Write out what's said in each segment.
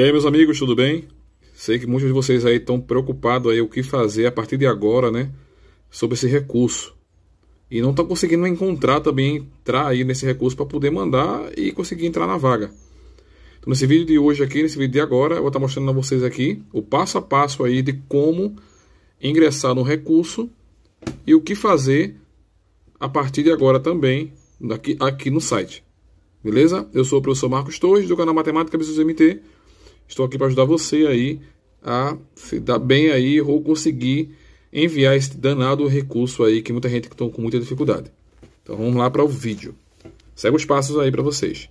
E aí, meus amigos, tudo bem? Sei que muitos de vocês aí estão preocupados aí o que fazer a partir de agora, né? Sobre esse recurso. E não estão conseguindo encontrar também, entrar aí nesse recurso para poder mandar e conseguir entrar na vaga. Então, nesse vídeo de hoje aqui, nesse vídeo de agora, eu vou estar mostrando a vocês aqui o passo a passo aí de como ingressar no recurso e o que fazer a partir de agora também daqui, aqui no site. Beleza? Eu sou o professor Marcos Torres, do canal Matemática Business MT Estou aqui para ajudar você aí a se dar bem aí ou conseguir enviar esse danado recurso aí que muita gente está com muita dificuldade. Então vamos lá para o vídeo. Segue os passos aí para vocês.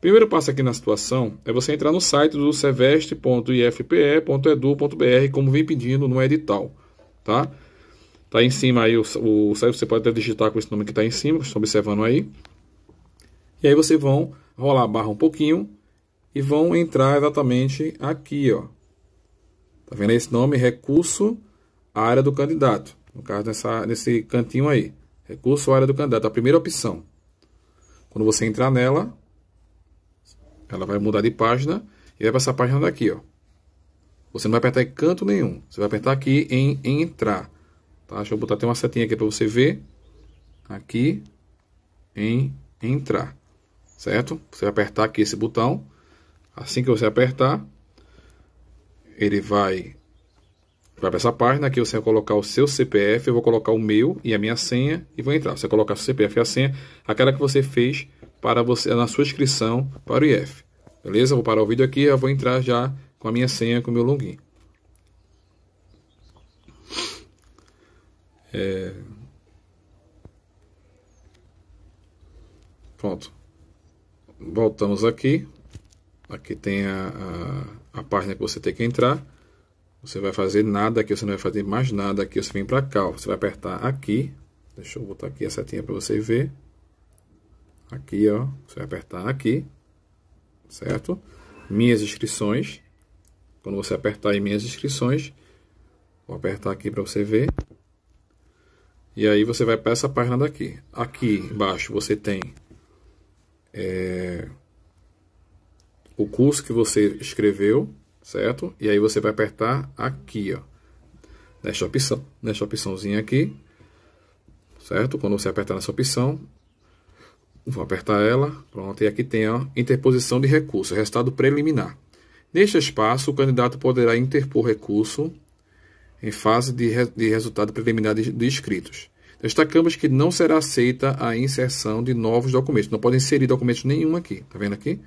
Primeiro passo aqui na situação é você entrar no site do seveste.ifpe.edu.br, como vem pedindo no edital, tá? Tá em cima aí o, site, você pode até digitar com esse nome que está em cima, que estão observando aí. E aí vocês vão rolar a barra um pouquinho, e vão entrar exatamente aqui, ó. Tá vendo esse nome? Recurso área do candidato. No caso, nessa, nesse cantinho aí. Recurso área do candidato, a primeira opção. Quando você entrar nela, ela vai mudar de página e vai para essa página daqui, ó. Você não vai apertar em canto nenhum. Você vai apertar aqui em, em entrar. Tá? Deixa eu botar até uma setinha aqui para você ver. Aqui em entrar. Certo? Você vai apertar aqui esse botão Assim que você apertar, ele vai, vai para essa página. Aqui você vai colocar o seu CPF, eu vou colocar o meu e a minha senha e vou entrar. Você coloca o CPF e a senha, aquela que você fez para você na sua inscrição para o IF. Beleza? Vou parar o vídeo aqui, eu vou entrar já com a minha senha, com o meu login. É... Pronto. Voltamos aqui. Aqui tem a, a, a página que você tem que entrar. Você vai fazer nada aqui, você não vai fazer mais nada aqui. Você vem para cá, ó, você vai apertar aqui. Deixa eu botar aqui a setinha para você ver. Aqui, ó, você vai apertar aqui, certo? Minhas inscrições. Quando você apertar em minhas inscrições, vou apertar aqui para você ver. E aí você vai para essa página daqui. Aqui embaixo você tem é, o curso que você escreveu, certo? E aí você vai apertar aqui, ó, nesta opção, nesta opçãozinha aqui, certo? Quando você apertar nessa opção, vou apertar ela, pronto, e aqui tem a interposição de recurso, resultado preliminar. Neste espaço, o candidato poderá interpor recurso em fase de, re de resultado preliminar de, de inscritos. Destacamos que não será aceita a inserção de novos documentos. Não pode inserir documento nenhum aqui. Tá vendo aqui?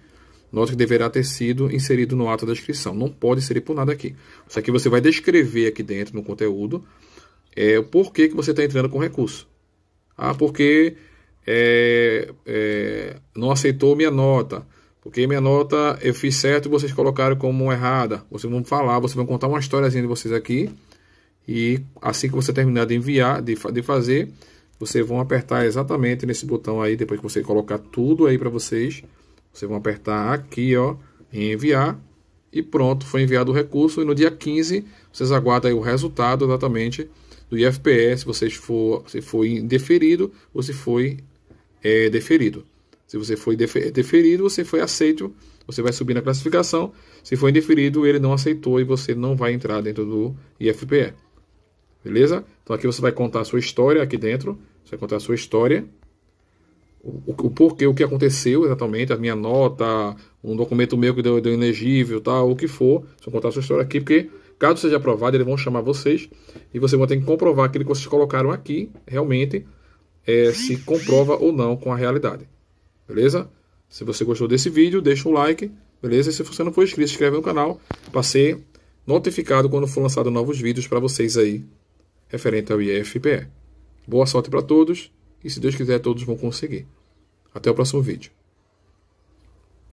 Nota que deverá ter sido inserido no ato da inscrição. Não pode ser por nada aqui. Isso aqui você vai descrever aqui dentro no conteúdo é, o porquê que você está entrando com recurso. Ah, porque é, é, não aceitou minha nota. Porque minha nota eu fiz certo e vocês colocaram como errada. Vocês vão falar, vocês vão contar uma historiazinha de vocês aqui. E assim que você terminar de enviar, de, de fazer, vocês vão apertar exatamente nesse botão aí, depois que você colocar tudo aí para vocês. Vocês vão apertar aqui, ó, em enviar e pronto, foi enviado o recurso e no dia 15 vocês aguardam o resultado exatamente do IFPS, se vocês for se foi deferido ou se foi é, deferido. Se você foi deferido, você foi aceito, você vai subir na classificação. Se foi indeferido, ele não aceitou e você não vai entrar dentro do IFPE. Beleza? Então aqui você vai contar a sua história aqui dentro, você vai contar a sua história o, o, porquê, o que aconteceu exatamente, a minha nota, um documento meu que deu, deu inelegível, tal, o que for. Se eu contar essa história aqui, porque caso seja aprovado, eles vão chamar vocês e vocês vão ter que comprovar aquilo que vocês colocaram aqui, realmente, é, se comprova ou não com a realidade. Beleza? Se você gostou desse vídeo, deixa um like, beleza? E se você não for inscrito, se inscreve no canal para ser notificado quando for lançado novos vídeos para vocês aí, referente ao IFPE. Boa sorte para todos e se Deus quiser, todos vão conseguir. Até o próximo vídeo.